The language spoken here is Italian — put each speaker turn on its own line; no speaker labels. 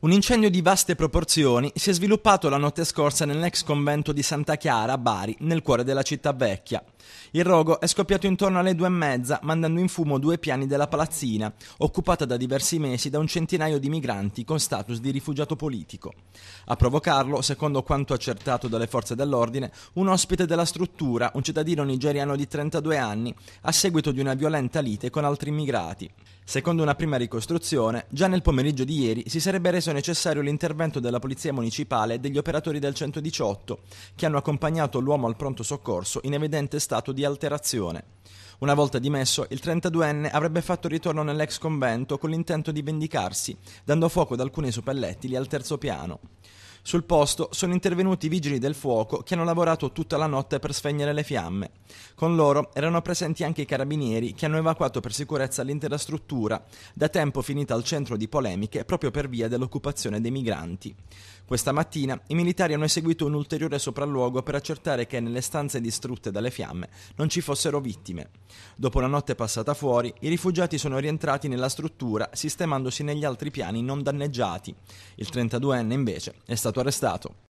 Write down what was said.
Un incendio di vaste proporzioni si è sviluppato la notte scorsa nell'ex convento di Santa Chiara a Bari, nel cuore della città vecchia. Il rogo è scoppiato intorno alle due e mezza, mandando in fumo due piani della palazzina, occupata da diversi mesi da un centinaio di migranti con status di rifugiato politico. A provocarlo, secondo quanto accertato dalle forze dell'ordine, un ospite della struttura, un cittadino nigeriano di 32 anni, a seguito di una violenta lite con altri immigrati. Secondo una prima ricostruzione, già nel pomeriggio di ieri si sarebbe reso reso necessario l'intervento della Polizia Municipale e degli operatori del 118, che hanno accompagnato l'uomo al pronto soccorso in evidente stato di alterazione. Una volta dimesso, il 32enne avrebbe fatto ritorno nell'ex convento con l'intento di vendicarsi, dando fuoco ad alcuni suppellettili al terzo piano. Sul posto sono intervenuti i vigili del fuoco che hanno lavorato tutta la notte per spegnere le fiamme. Con loro erano presenti anche i carabinieri che hanno evacuato per sicurezza l'intera struttura, da tempo finita al centro di polemiche proprio per via dell'occupazione dei migranti. Questa mattina i militari hanno eseguito un ulteriore sopralluogo per accertare che nelle stanze distrutte dalle fiamme non ci fossero vittime. Dopo la notte passata fuori, i rifugiati sono rientrati nella struttura sistemandosi negli altri piani non danneggiati. Il 32enne invece è stato stato arrestato.